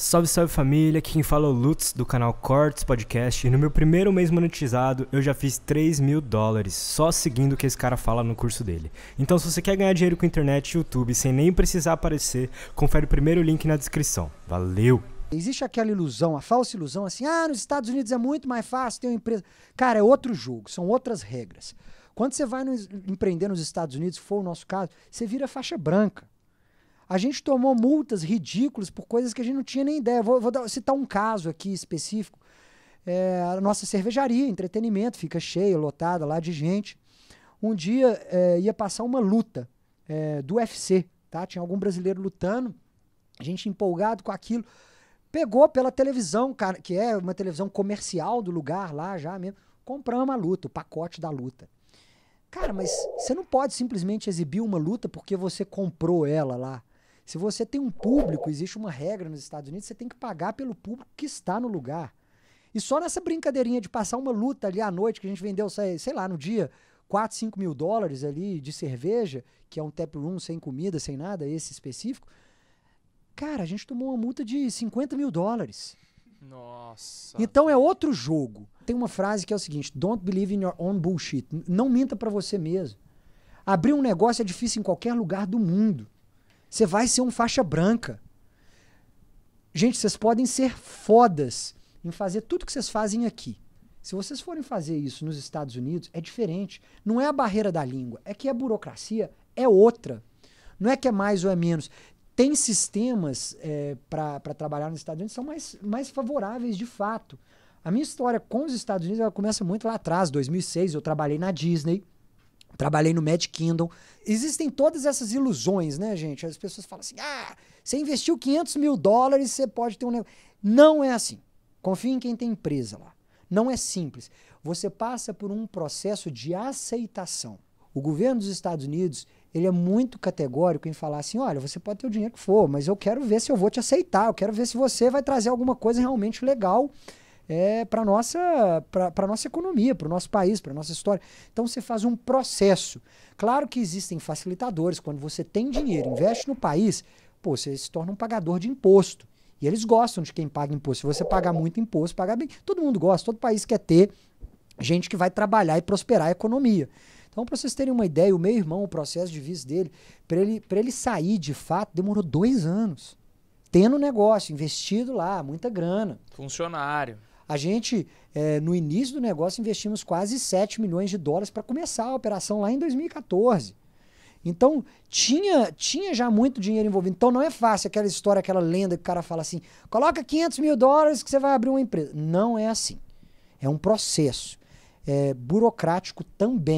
Salve, salve família, aqui quem fala é o Lutz do canal Cortes Podcast e no meu primeiro mês monetizado eu já fiz 3 mil dólares só seguindo o que esse cara fala no curso dele. Então se você quer ganhar dinheiro com internet e YouTube sem nem precisar aparecer, confere o primeiro link na descrição. Valeu! Existe aquela ilusão, a falsa ilusão assim, ah, nos Estados Unidos é muito mais fácil ter uma empresa. Cara, é outro jogo, são outras regras. Quando você vai no, empreender nos Estados Unidos, se for o nosso caso, você vira faixa branca. A gente tomou multas ridículas por coisas que a gente não tinha nem ideia. Vou, vou dar, citar um caso aqui específico. É, a nossa cervejaria, entretenimento, fica cheia, lotada lá de gente. Um dia é, ia passar uma luta é, do UFC, tá? Tinha algum brasileiro lutando, a gente empolgado com aquilo. Pegou pela televisão, cara, que é uma televisão comercial do lugar lá já mesmo. Compramos a luta, o pacote da luta. Cara, mas você não pode simplesmente exibir uma luta porque você comprou ela lá. Se você tem um público, existe uma regra nos Estados Unidos, você tem que pagar pelo público que está no lugar. E só nessa brincadeirinha de passar uma luta ali à noite, que a gente vendeu, sei, lá, no dia, 4, 5 mil dólares ali de cerveja, que é um tap room sem comida, sem nada, esse específico. Cara, a gente tomou uma multa de 50 mil dólares. Nossa. Então é outro jogo. Tem uma frase que é o seguinte: Don't believe in your own bullshit. Não minta para você mesmo. Abrir um negócio é difícil em qualquer lugar do mundo. Você vai ser um faixa branca. Gente, vocês podem ser fodas em fazer tudo que vocês fazem aqui. Se vocês forem fazer isso nos Estados Unidos, é diferente. Não é a barreira da língua, é que a burocracia é outra. Não é que é mais ou é menos. Tem sistemas é, para trabalhar nos Estados Unidos que são mais, mais favoráveis de fato. A minha história com os Estados Unidos ela começa muito lá atrás, 2006. Eu trabalhei na Disney Trabalhei no Mad Kingdom. Existem todas essas ilusões, né, gente? As pessoas falam assim: ah, você investiu 500 mil dólares, você pode ter um negócio. Não é assim. Confie em quem tem empresa lá. Não é simples. Você passa por um processo de aceitação. O governo dos Estados Unidos ele é muito categórico em falar assim: olha, você pode ter o dinheiro que for, mas eu quero ver se eu vou te aceitar, eu quero ver se você vai trazer alguma coisa realmente legal é, para nossa, para nossa economia, para o nosso país, para a nossa história. Então você faz um processo. Claro que existem facilitadores, quando você tem dinheiro, investe no país, pô, você se torna um pagador de imposto. E eles gostam de quem paga imposto. Se você pagar muito imposto, pagar bem. Todo mundo gosta, todo país quer ter gente que vai trabalhar e prosperar a economia. Então, para vocês terem uma ideia, o meu irmão, o processo de vice dele, para ele, para ele sair de fato, demorou dois anos. Tendo negócio, investido lá, muita grana. Funcionário. A gente, é, no início do negócio, investimos quase 7 milhões de dólares para começar a operação lá em 2014. Então, tinha, tinha já muito dinheiro envolvido. Então, não é fácil aquela história, aquela lenda que o cara fala assim: coloca 500 mil dólares que você vai abrir uma empresa. Não é assim. É um processo é, burocrático também.